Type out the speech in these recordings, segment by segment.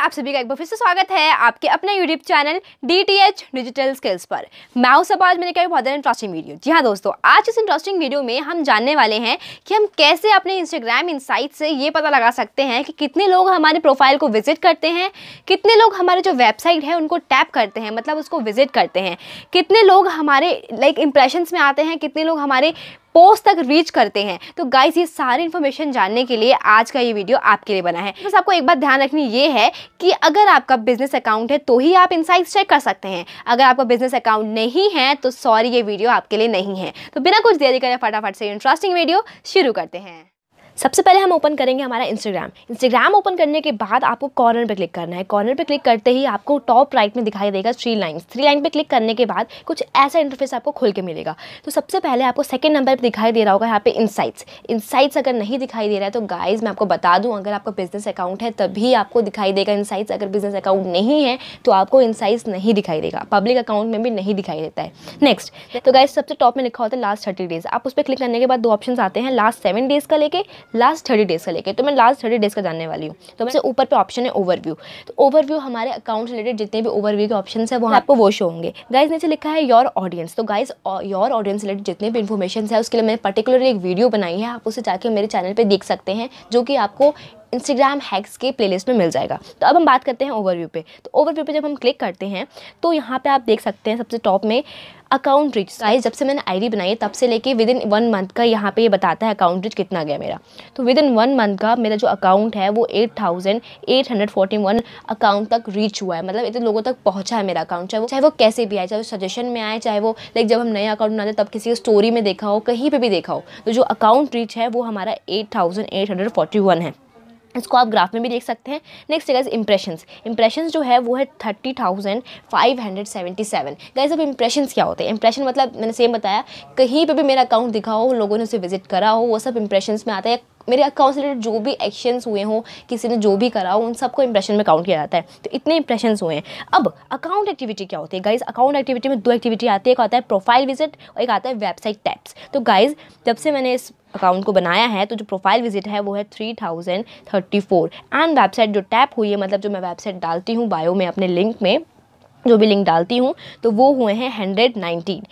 आप सभी का एक बार फिर से स्वागत है आपके अपने YouTube channel D T H digital skills पर मैं हूं सब आज मैंने कहा बहुत इंटरेस्टिंग वीडियो जी हाँ दोस्तों आज इस इंटरेस्टिंग वीडियो में हम जानने वाले हैं कि हम कैसे अपने इंस्टाग्राम इंसाइट से ये पता लगा सकते हैं कि कितने लोग हमारे प्रोफाइल को विजिट करते हैं कितने लोग हमारे जो वेबसाइट है उनको टैप करते हैं मतलब उसको विजिट करते हैं कितने लोग हमारे लाइक like, इंप्रेशंस में आते हैं कितने लोग हमारे पोस्ट तक रीच करते हैं तो गाइज ये सारी इन्फॉर्मेशन जानने के लिए आज का ये वीडियो आपके लिए बना है बस तो आपको एक बात ध्यान रखनी ये है कि अगर आपका बिजनेस अकाउंट है तो ही आप इनसाइट्स चेक कर सकते हैं अगर आपका बिजनेस अकाउंट नहीं है तो सॉरी ये वीडियो आपके लिए नहीं है तो बिना कुछ देरी करें फटाफट से इंटरेस्टिंग वीडियो शुरू करते हैं सबसे पहले हम ओपन करेंगे हमारा इंस्टाग्राम इंस्टाग्राम ओपन करने के बाद आपको कॉर्नर पे क्लिक करना है कॉर्नर पे क्लिक करते ही आपको टॉप राइट में दिखाई देगा थ्री लाइन्स थ्री लाइन पे क्लिक करने के बाद कुछ ऐसा इंटरफेस आपको खुल के मिलेगा तो सबसे पहले आपको सेकंड नंबर पर दिखाई दे रहा होगा यहाँ पे इनसाइट्स इनसाइट्स अगर नहीं दिखाई दे रहा है तो गाइज मैं आपको बता दूँ अगर आपका बिजनेस अकाउंट है तभी आपको दिखाई देगा इनसाइट्स अगर बिजनेस अकाउंट नहीं है तो आपको इनसाइट्स नहीं दिखाई देगा पब्लिक अकाउंट में भी नहीं दिखाई देता है नेक्स्ट तो गाइज सबसे टॉप में लिखा होता है लास्ट थर्टी डेज आप उस पर क्लिक करने के बाद दो ऑप्शन आते हैं लास्ट सेवन डेज का लेके लास्ट थर्टी डेज़ का लेके तो मैं लास्ट थर्टी डेज़ का जानने वाली हूँ तो मैं ऊपर पे ऑप्शन है ओवरव्यू तो ओवरव्यू हमारे अकाउंट रिलेटेड जितने भी ओवरव्यू के ऑप्शन है वो आपको वो शो होंगे गाइज नीचे लिखा है योर ऑडियंस तो गाइज योर ऑडियंस रिलेटेड जितने भी इन्फॉर्मेशन है उसके लिए मैंने पर्टिकुलर एक वीडियो बनाई है आप उसे जाके मेरे चैनल पर देख सकते हैं जो कि आपको इंस्टाग्राम हैक्स के प्लेलिस्ट में मिल जाएगा तो अब हम बात करते हैं ओवरव्यू पे तो ओवरव्यू पे जब हम क्लिक करते हैं तो यहाँ पे आप देख सकते हैं सबसे टॉप में अकाउंट रीच गाइस जब से मैंने आईडी बनाई है तब से लेके विद इन वन मंथ का यहाँ पे ये यह बताता है अकाउंट रीच कितना गया मेरा तो विद इन वन मंथ का मेरा जो अकाउंट है वो eight thousand eight hundred forty one account तक रीच हुआ है मतलब इतने लोगों तक पहुँचा है मेरा अकाउंट चाहे वो चाहे वो कैसे भी आए चाहे वो सजेशन में आए चाहे वो लाइक जब हम नए अकाउंट बनाते तब किसी स्टोरी में देखा हो कहीं पर भी देखा हो तो जो अकाउंट रीच है वो हमारा eight thousand eight hundred forty one है इसको आप ग्राफ में भी देख सकते हैं नेक्स्ट गैस इंप्रेशंस इंप्रेशंस जो है वो है thirty thousand five hundred seventy seven guys अब इंप्रेशंस क्या होते हैं इंप्रेशन मतलब मैंने सेम बताया कहीं पे भी मेरा अकाउंट दिखा हो लोगों ने उसे विजिट करा हो वो सब इंप्रेशंस में आता है मेरे अकाउंट से रिलेटेड जो भी एक्शंस हुए हों किसी ने जो भी करा हो उन सबको इंप्रेशन में काउंट किया जाता है तो इतने इंप्रेशन हुए हैं अब अकाउंट एक्टिविटी क्या होती है गाइज अकाउंट एक्टिविटी में दो एक्टिविटी आती है एक आता है प्रोफाइल विजिट और एक आता है वेबसाइट टैप्स तो गाइज जब से मैंने इस अकाउंट को बनाया है तो जो प्रोफाइल विजिट है वो है three thousand thirty four and website जो टैप हुई है मतलब जो मैं वेबसाइट डालती हूँ बायो में अपने लिंक में जो भी लिंक डालती हूँ तो वो हुए हैं हंड्रेड नाइन्टीन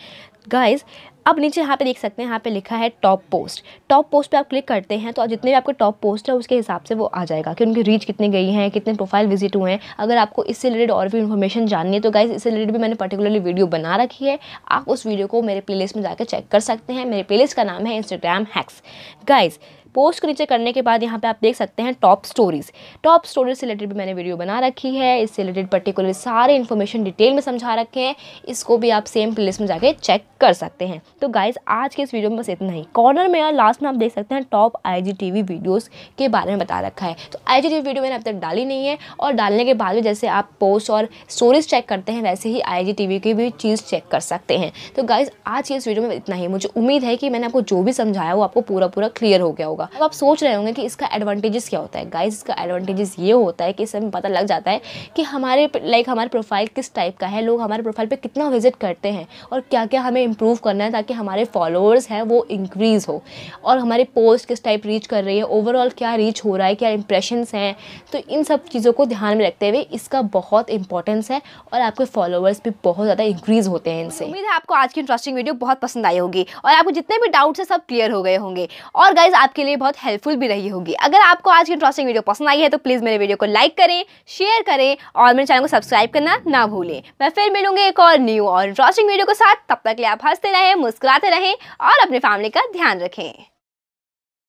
गाइज़ अब नीचे यहाँ पे देख सकते हैं यहाँ पे लिखा है टॉप पोस्ट टॉप पोस्ट पे आप क्लिक करते हैं तो जितने भी आपके टॉप पोस्ट है उसके हिसाब से वो आ जाएगा कि उनकी रीच कितनी गई है कितने प्रोफाइल विजिट हुए हैं अगर आपको इससे रिलेटेड और भी इन्फॉर्मेशन जाननी है तो गाइज इससे रिलेटेड भी मैंने पर्टिकुलरली वीडियो बना रखी है आप उस वीडियो को मेरे प्ले में जाकर चेक कर सकते हैं मेरे प्लेलिस्ट का नाम है इंस्टाग्राम हैक्स गाइज़ पोस्ट नीचे करने के बाद यहाँ पे आप देख सकते हैं टॉप स्टोरीज़ टॉप स्टोरीज से रिलेटेड भी मैंने वीडियो बना रखी है इससे रिलेटेड पर्टिकुलर सारे इन्फॉर्मेशन डिटेल में समझा रखे हैं इसको भी आप सेम प्ले में जाके चेक कर सकते हैं तो गाइज आज के इस वीडियो में बस इतना ही कॉर्नर में और लास्ट में आप देख सकते हैं टॉप आई जी वीडियोज़ के बारे में बता रखा है तो आई जी वीडियो मैंने अब तक डाली नहीं है और डालने के बाद भी जैसे आप पोस्ट और स्टोरीज चेक करते हैं वैसे ही आई जी की भी चीज़ चेक कर सकते हैं तो गाइज़ आज के इस वीडियो में इतना ही मुझे उम्मीद है कि मैंने आपको जो भी समझाया वो आपको पूरा पूरा क्लियर हो गया होगा होगा अब आप सोच रहे होंगे कि इसका एडवांटेजेस क्या होता है गाइस इसका एडवांटेजेस ये होता है कि इससे हमें पता लग जाता है कि हमारे लाइक हमारे प्रोफाइल किस टाइप का है लोग हमारे प्रोफाइल पर कितना विजिट करते हैं और क्या क्या हमें इम्प्रूव करना है ताकि हमारे फॉलोअर्स हैं वो इंक्रीज़ हो और हमारे पोस्ट किस टाइप रीच कर रही है ओवरऑल क्या रीच हो रहा है क्या इंप्रेशंस हैं तो इन सब चीज़ों को ध्यान में रखते हुए इसका बहुत इंपॉर्टेंस है और आपके फॉलोअर्स भी बहुत ज़्यादा इंक्रीज़ होते हैं इनसे उम्मीद है आपको आज की इंटरेस्टिंग वीडियो बहुत पसंद आई होगी और आपको जितने भी डाउट्स हैं सब क्लियर हो गए होंगे और गाइज आपके लिए बहुत हेल्पफुल भी रही होगी अगर आपको आज की इंटरेस्टिंग वीडियो पसंद आई है तो प्लीज़ मेरे वीडियो को लाइक करें शेयर करें और मेरे चैनल को सब्सक्राइब करना ना भूलें मैं फिर मिलूंगी एक और न्यू और इंटरेस्टिंग वीडियो के साथ तब तक लिए आप हंसते रहें मुस्कुराते रहें और अपने फैमिली का ध्यान रखें